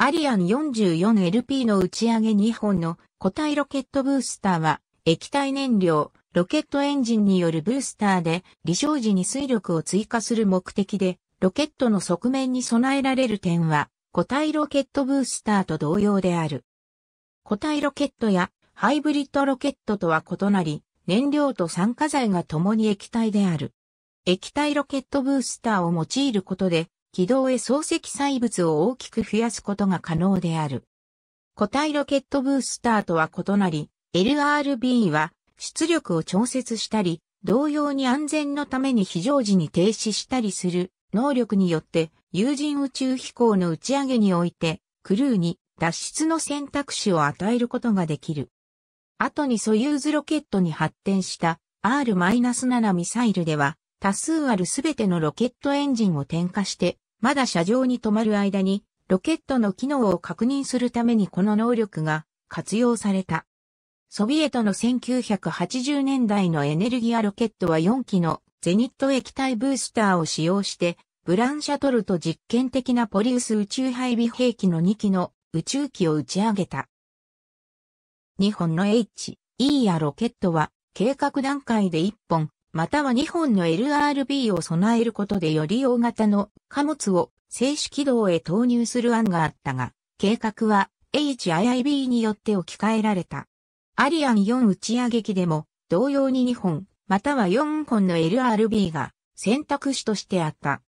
アリアン 44LP の打ち上げ2本の固体ロケットブースターは液体燃料、ロケットエンジンによるブースターで離床時に水力を追加する目的でロケットの側面に備えられる点は固体ロケットブースターと同様である。固体ロケットやハイブリッドロケットとは異なり燃料と酸化剤が共に液体である。液体ロケットブースターを用いることで軌道へ総積細物を大きく増やすことが可能である。固体ロケットブースターとは異なり、LRB は出力を調節したり、同様に安全のために非常時に停止したりする能力によって有人宇宙飛行の打ち上げにおいてクルーに脱出の選択肢を与えることができる。後にソユーズロケットに発展した R-7 ミサイルでは多数あるすべてのロケットエンジンを点火して、まだ車上に止まる間に、ロケットの機能を確認するためにこの能力が活用された。ソビエトの1980年代のエネルギアロケットは4機のゼニット液体ブースターを使用して、ブランシャトルと実験的なポリウス宇宙配備兵器の2機の宇宙機を打ち上げた。2本の H、E やロケットは計画段階で1本または2本の LRB を備えることでより大型の貨物を静止軌道へ投入する案があったが、計画は HIIB によって置き換えられた。アリアン4打ち上げ機でも同様に2本、または4本の LRB が選択肢としてあった。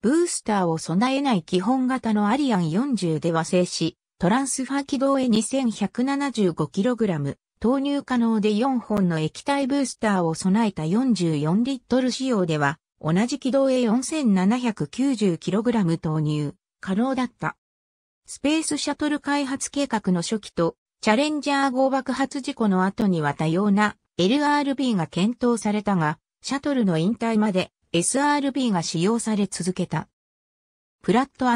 ブースターを備えない基本型のアリアン40では静止、トランスファー軌道へ 2175kg、投入可能で4本の液体ブースターを備えた44リットル仕様では、同じ軌道へ 4790kg 投入、可能だった。スペースシャトル開発計画の初期と、チャレンジャー号爆発事故の後には多様な LRB が検討されたが、シャトルの引退まで SRB が使用され続けた。プラット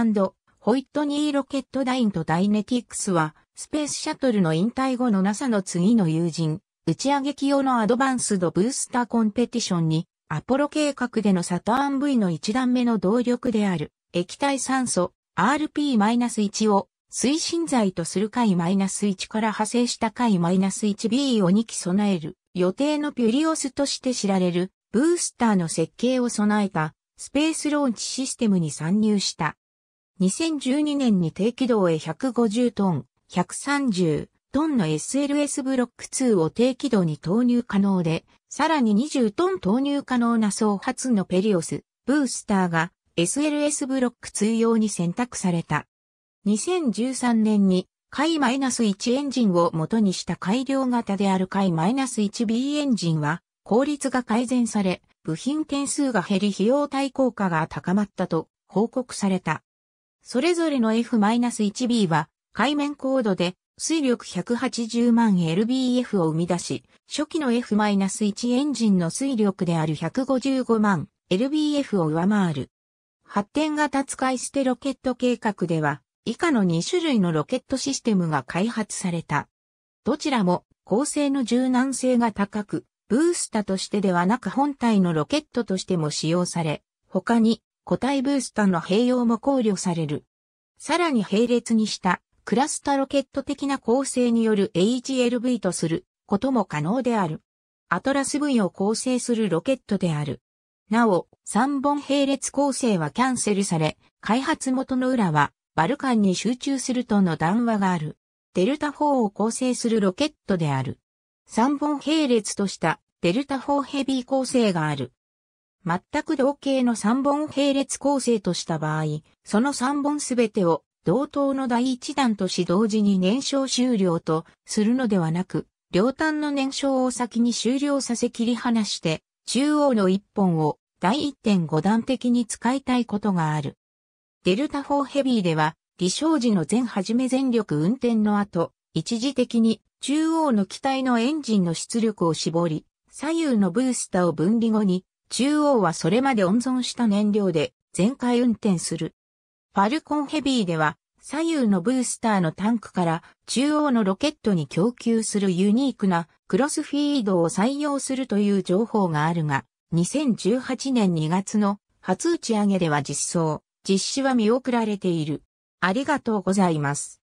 ホイットニーロケットダインとダイネティクスは、スペースシャトルの引退後の NASA の次の友人、打ち上げ機用のアドバンスドブースターコンペティションに、アポロ計画でのサターン V の1段目の動力である、液体酸素 RP-1 を推進剤とする回 -1 から派生した回 -1B を2機備える予定のピュリオスとして知られるブースターの設計を備えたスペースローンチシステムに参入した。2012年に低軌道へ150トン、130トンの SLS ブロック2を低軌道に投入可能で、さらに20トン投入可能な総発のペリオス、ブースターが SLS ブロック2用に選択された。2013年に、海 -1 エンジンを元にした改良型である海 -1B エンジンは、効率が改善され、部品点数が減り費用対効果が高まったと報告された。それぞれの F-1B は海面高度で水力180万 lbf を生み出し、初期の F-1 エンジンの水力である155万 lbf を上回る。発展型使い捨てロケット計画では、以下の2種類のロケットシステムが開発された。どちらも構成の柔軟性が高く、ブースターとしてではなく本体のロケットとしても使用され、他に個体ブースターの併用も考慮される。さらに並列にしたクラスタロケット的な構成による HLV とすることも可能である。アトラス V を構成するロケットである。なお、3本並列構成はキャンセルされ、開発元の裏はバルカンに集中するとの談話がある。デルタ4を構成するロケットである。3本並列としたデルタ4ヘビー構成がある。全く同型の3本並列構成とした場合、その3本すべてを同等の第一弾とし同時に燃焼終了とするのではなく、両端の燃焼を先に終了させ切り離して、中央の一本を第1.5弾的に使いたいことがある。デルタ4ヘビーでは、離生時の全始め全力運転の後、一時的に中央の機体のエンジンの出力を絞り、左右のブースターを分離後に、中央はそれまで温存した燃料で全開運転する。ファルコンヘビーでは左右のブースターのタンクから中央のロケットに供給するユニークなクロスフィードを採用するという情報があるが、2018年2月の初打ち上げでは実装、実施は見送られている。ありがとうございます。